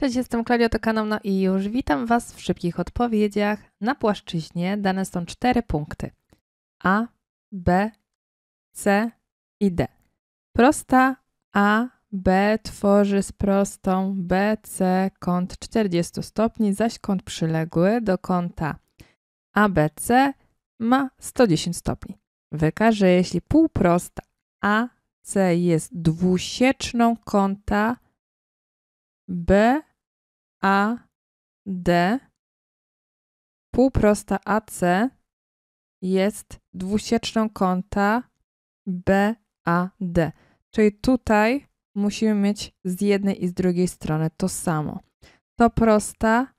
Cześć, jestem Klaudia, to i już. Witam Was w szybkich odpowiedziach. Na płaszczyźnie dane są cztery punkty. A, B, C i D. Prosta A, B tworzy z prostą BC kąt 40 stopni, zaś kąt przyległy do kąta ABC ma 110 stopni. Wykaże, jeśli półprosta AC jest dwusieczną kąta B AD, półprosta AC jest dwusieczną kąta BAD. Czyli tutaj musimy mieć z jednej i z drugiej strony to samo. To prosta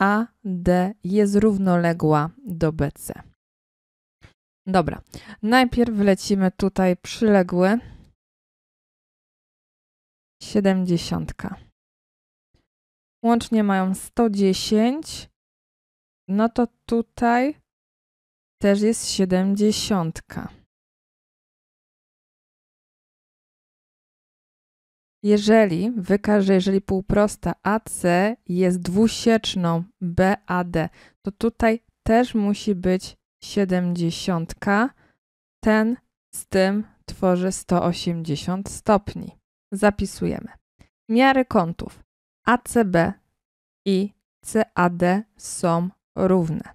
AD jest równoległa do BC. Dobra, najpierw lecimy tutaj przyległy 70 łącznie mają 110, no to tutaj też jest 70. Jeżeli wykaże, jeżeli półprosta AC jest dwusieczną BAD, to tutaj też musi być 70. Ten z tym tworzy 180 stopni. Zapisujemy. Miary kątów. ACB i CAD są równe.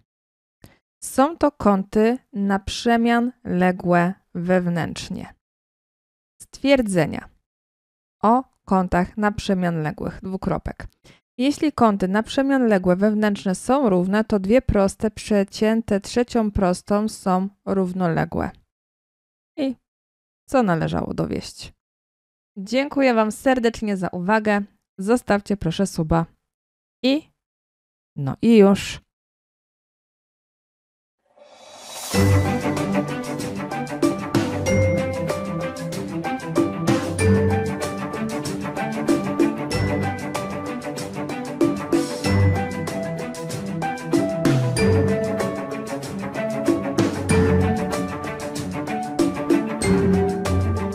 Są to kąty na przemian ległe wewnętrznie. Stwierdzenia o kątach na przemian ległych. Dwukropek. Jeśli kąty na przemian ległe wewnętrzne są równe, to dwie proste przecięte trzecią prostą są równoległe. I co należało dowieść? Dziękuję Wam serdecznie za uwagę zostawcie proszę suba. I no i już.